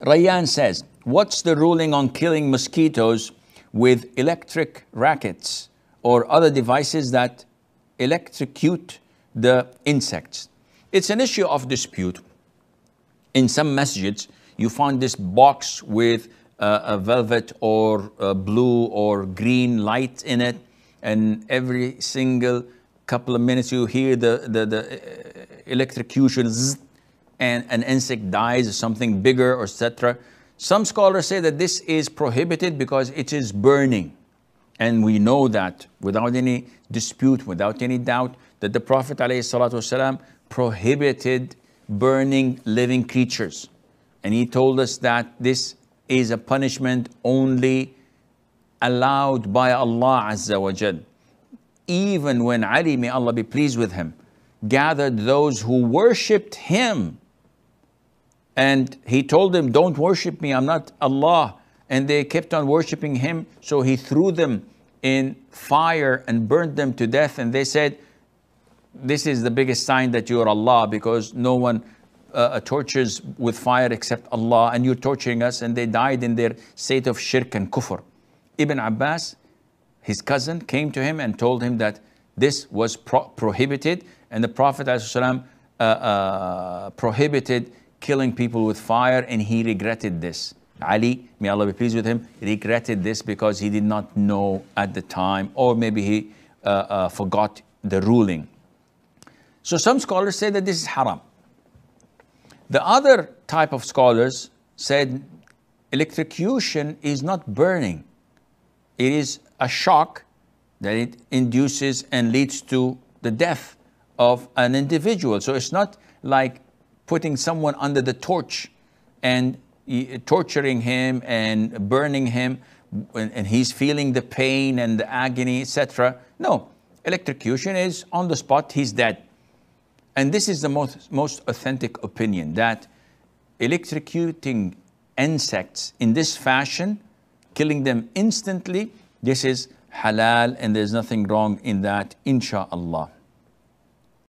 Rayan says, What's the ruling on killing mosquitoes with electric rackets or other devices that electrocute the insects? It's an issue of dispute. In some messages, you find this box with uh, a velvet or uh, blue or green light in it, and every single couple of minutes you hear the, the, the uh, electrocution zzz, and an insect dies, something bigger, etc. Some scholars say that this is prohibited because it is burning. And we know that without any dispute, without any doubt, that the Prophet ﷺ prohibited burning living creatures. And he told us that this is a punishment only allowed by Allah Azza wa Jal. Even when Ali, may Allah be pleased with him, gathered those who worshipped him and he told them, Don't worship me, I'm not Allah. And they kept on worshiping him. So he threw them in fire and burned them to death. And they said, This is the biggest sign that you are Allah because no one uh, uh tortures with fire except Allah, and you're torturing us. And they died in their state of shirk and kufr. Ibn Abbas, his cousin, came to him and told him that this was pro prohibited, and the Prophet ﷺ, uh, uh, prohibited killing people with fire, and he regretted this. Ali, may Allah be pleased with him, regretted this because he did not know at the time, or maybe he uh, uh, forgot the ruling. So some scholars say that this is haram. The other type of scholars said electrocution is not burning, it is a shock that it induces and leads to the death of an individual. So it's not like putting someone under the torch and torturing him and burning him and he's feeling the pain and the agony, etc. No, electrocution is on the spot, he's dead. And this is the most, most authentic opinion that electrocuting insects in this fashion, killing them instantly, this is halal and there's nothing wrong in that, inshallah